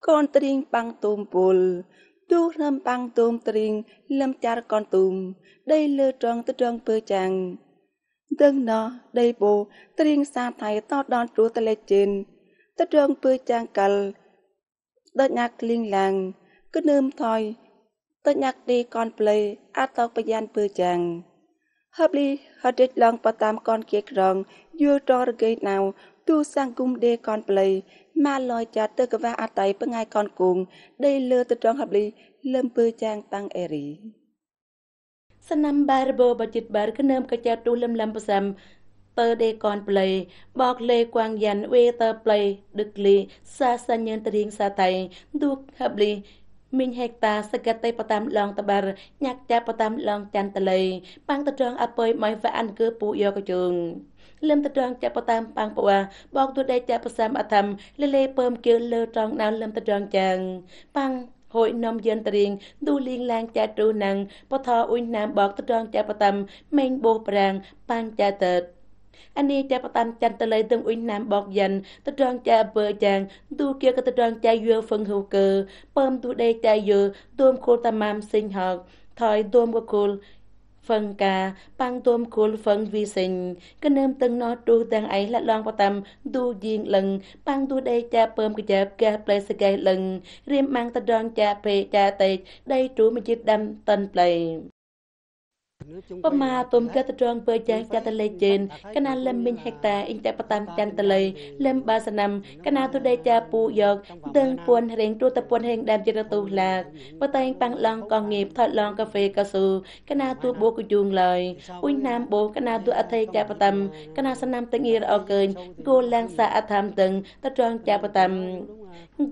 contring pangtumpul tuh rempang tum tring lâm char con tum đây lơ tròn tư tròn pơ chàng đừng nó đây bồ tring sa thai to đòn trú tê lê trên tư tròn pơ chàng cờ đợt nhạc liên làng cứ nơm thôi tư nhạc đi con play a to bờ gian pơ chàng hợp lý hợp đích lòng bà tam con kiệt rong dưa trò gây nào ទូសង្គមដេកនប្លៃម៉ាឡយចាទៅកវ៉ាអតៃបងៃកនគងដេលើទៅត្រង់ហបលីលឹមពើចាងប៉ាំងអេរីสนามบาร์โบบจิตบาร์ขเนิมกระจาตูลำลำประสำเปอร์เดกอนเปลยบอกเลยกวางยันเวเตอร์เปลยดึกลีซาสัญญนตริงซาไตดูฮับลีមីងហេកតាសកតេបតាមឡងតបារញាក់ចាបតាមឡងចន្ទលីប៉ាំងតត្រងអពុយម៉ៃវ៉ានគឺពូយកជើងលឹមតត្រងចាក់បតាមប៉ាងពួរបោកទួដេចាក់បសាមអធម្មលលេពើមគឿលើត្រង់ណានលឹមតត្រងចាំងប៉ាងហើយនំយន្តរៀងឌូលីងឡាងចាត់ទូនឹងបថអ៊ុញណាមបោកត្រង់ចាក់បតាមមេងបោះប្រាំងប៉ាងចាតើអានីតែបតាន់ចន្ទល័យទាំងអ៊ុញណាមបកយ៉ាន់តត្រងចែអពើចាងទូគៀកតត្រងចែយឺហ្វឹងហូកើពើមទូដេចែយឺទួមគូលតាម៉ាមសិង្ហកថយទួមកគូល Fengka, Pangtom Kul Feng Vi Sinh, Cái nơm tân nó tru tăng ấy là loan vào tầm, Du Duyên lần, Pang tu đây cha pơm cái chạp ca play sơ lần, Riêng mang ta đoan cha phê cha tệ, Đây tru mình chiếc đâm tân play. ប្រមាទុំកាត់ត្រងពើចែងកាត់តលេជេនកណាលឹមមីងហេកតាអ៊ីងតែបតាមចាន់តលេលឹមបាសណាំកណាទុដេចាពូយកដឹងពួនរេងទួតពួនហេងដើមចិត្តទុឡាកបតែងប៉ាំងឡងកងងៀបថតឡងកាហ្វេកាស៊ូកណាទុបូកយូងឡើយអ៊ុញណាមបូកណាទុអថេចាបតាំកណាសណាំតងៀរអកើញគូលាំងសាអធម្មតឹងតត្រងចាបតាំ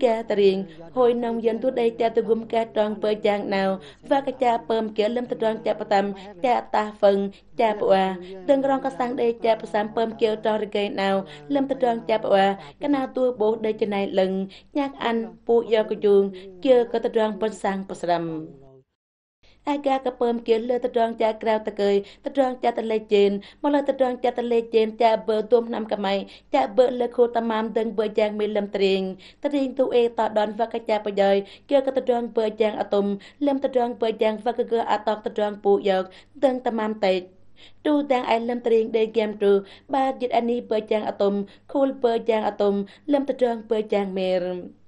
gathering ហើយនំយន្តទូដីតែទគុំកែត្រងពើយ៉ាងណៅវាកាចាពើមកែលឹមត្រងចាប់តាមតែតាហ្វឹងចាប់អွာទាំងរងកសាំងដេចាប់ប្រសាំពើមកែត្រងរកេណៅលឹមត្រងចាប់អွာកណាទួបោដេចណៃលឹងញាក់អានពូយកយូងជើក៏ត្រងប៉ុនសាំងប្រស្រាំឯកាកពើមគៀលលើតត្រងចាក្រៅតកើយតត្រងចាតលេជេនមកលើតត្រងចាតលេជេនចាបើទុំណាំកមៃចាបើលើខូតម៉ាមដឹងបើយ៉ាងមានលឹមត្រៀងត្រៀងទូអេតដនវកចាបយយគៀកតត្រងបើយ៉ាងអតុមលឹមតត្រងបើយ៉ាងវកគឺអតកតត្រងពូយកដឹងតម៉ាមតេចទូទាំងឯលឹមត្រៀងដេហ្គាមទ្រូបាទយិតអានី បើយ៉ាងអតុមខូលបើយ៉ាងអតុមលឹមតត្រងបើយ៉ាងមេរ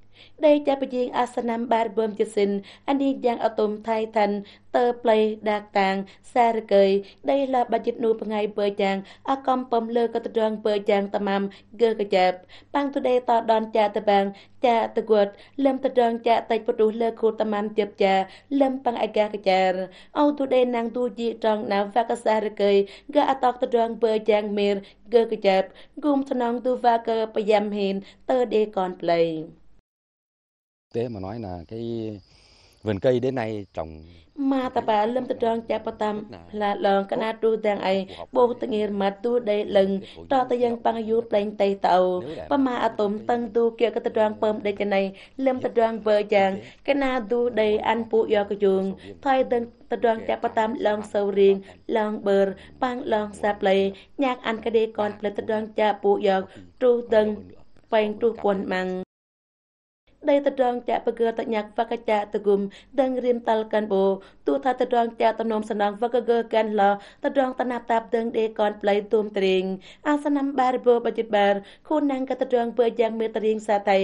ដែលបជាងអាសនំបារបើមជសិនអានីយ៉ាងអតុមថៃថាន់តើប្លេដាក់តាងសារកេយដែលឡាបចិត្តនូបងៃបើយ៉ាងអកំពំលើកតរងបើយ៉ាងតមាំកើកជាបបាំងទុដេតដនចាតបាំងចាតគួតលឹមតរងចាតេចពុទុលើគូតមាំជិបចាលឹមបាំងឯកាកចារអូទុដេណាងទូជីត្រងណាវកសារកេយកើអតកតរងបើយ៉ាងមេរកើកជាបគុំថ្នងទូវ៉ាកើប្រយ៉ាំហេនតើដេកនប្លេ tế mà nói là cái vườn cây đến nay trồng mà ta bà lâm tự tròn cha bà tam là lần cana nát tru đang ấy bố tự nhiên mà tu đây lần cho ta dân băng yu lên tây tàu bà mà atom tăng tu kia cái tự tròn bơm đây cái này lâm tự tròn vợ dạ. chàng cái na tu đây dạ. anh phụ do cái chuồng thay tên tự tròn cha bà tam lần sâu riêng lần bờ băng lần dạ. sạp lầy nhạc anh cái đi con lên tự tròn cha phụ do tru tân quanh tru quần măng ដែលតរងចាក់បកតញាក់វកចាតគុំដឹងរៀមតលកាន់បូ ទូថាតរងចាក់តំណមសណងវកកកាន់ឡតរងតណាប់តាប់ដឹងដេកនប្លៃទូមត្រេងអាសនំបារបបច្ចុប្បន្នខូនណាងកតរងពើយ៉ាងមេតរៀងសាតៃ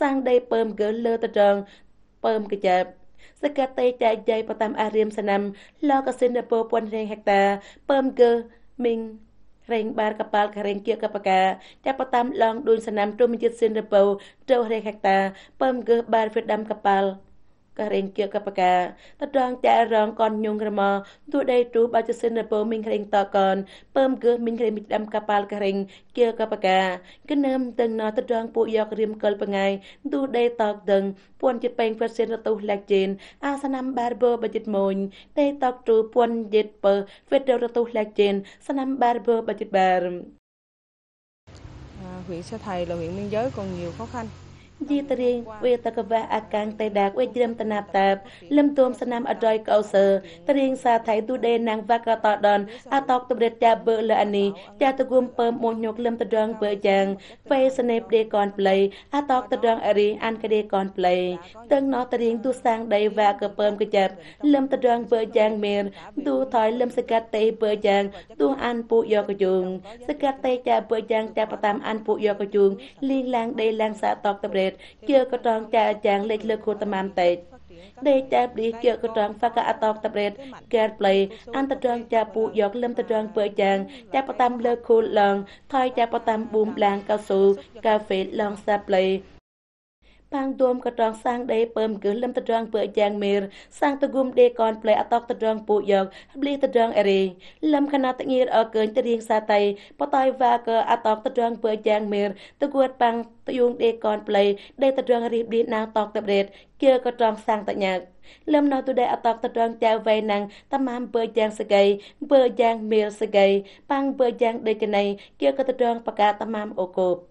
សាងដេពើមកលើតរងពើមកចាប់សកតេចៃចៃបតាមអារៀមសនំលកសិនពពន់រេងហេកតាពើមកមីងរែងបានកប៉ាល់ការែងគៀកកបកាចាប់បតាមឡងដួនសណាំទ្រមជាតិសិនរពោទៅរេហេកតាពំកើបារហ្វេដាំកប៉ាល់ Karengkyo Kapaka tadang jarang kon nyung rema tu dai tu ba cha sin po min kreng ta kon pem ge min kreng mit dam kapal kareng kyo kapaka kenam teng na tadang pu yok rim kol pangai tu dai tok deng puan chit peng phet sin tu lak jin a sanam bar bo ba chit moñ te tok tu puan jit pe phet tu lak jin sanam bar bo ba chit bar huyện Sa Thầy là huyện biên giới còn nhiều khó khăn យាវេតកវៈអកាំងតេដាវេជ្រមតណាបតាបលំទួមសណាមអរយកោសើត្រៀងសាថៃទូដេណាងវកតដនអតកទម្រិតចាបើលអានីចាតគុំពើមមួយញកលំតដងបើយ៉ាងវេសនេបដេកនប្លេអតកតដងអរីអានកដេកនប្លេតឹងណោត្រៀងទូសាងដៃវាកពើមកចាប់លំតដងបើយ៉ាងមានទូថយលំសកាត់តេបើយ៉ាងទូអានពុយកជុងសកាត់តេចាបើយ៉ាង ចាបតាមអានពុយកជុងលីងឡាងដេឡាងសាតកទម្រិតទៀតគៀកត្រងចាចាំងលេចលើគូតមាំតេដេតែព្រីគៀកត្រងហ្វាកាអតបតប្រេតកែតប្លេអន្តត្រងចាពូយកលឹមត្រងពើចាំងចាបតាមលើគូលឡងថយចាបតាមប៊ូមឡាងកៅស៊ូកាហ្វេឡងសាប្លេប៉ាងទួមកត្រងសាងដេពើមកលឹមត្រងពើយ៉ាងមេរសាងតគុំដេកនផ្លែអតកត្រងពូយកប្លីត្រងអរេលឹមខណាតងៀរអកើញតរៀងសាតៃបតៃវ៉ាកអតកត្រងពើយ៉ាងមេរតគួតប៉ាងតយងដេកនផ្លែដេត្រងរីបឌីណាតកតបរេតគៀកត្រងសាងតញាក់លឹមណោទុដេអតកតត្រងចៅវៃណាំងតាមាំពើយ៉ាងសកៃពើយ៉ាងមេរសកៃប៉ាងពើយ៉ាងដេកណៃគៀកត្រងបកាតាមាំអូកូប